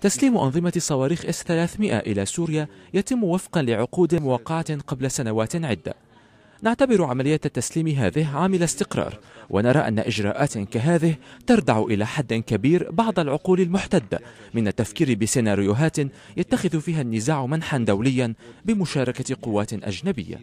تسليم أنظمة صواريخ اس 300 إلى سوريا يتم وفقا لعقود موقعة قبل سنوات عدة نعتبر عملية التسليم هذه عامل استقرار ونرى أن إجراءات كهذه تردع إلى حد كبير بعض العقول المحتدة من التفكير بسيناريوهات يتخذ فيها النزاع منحا دوليا بمشاركة قوات أجنبية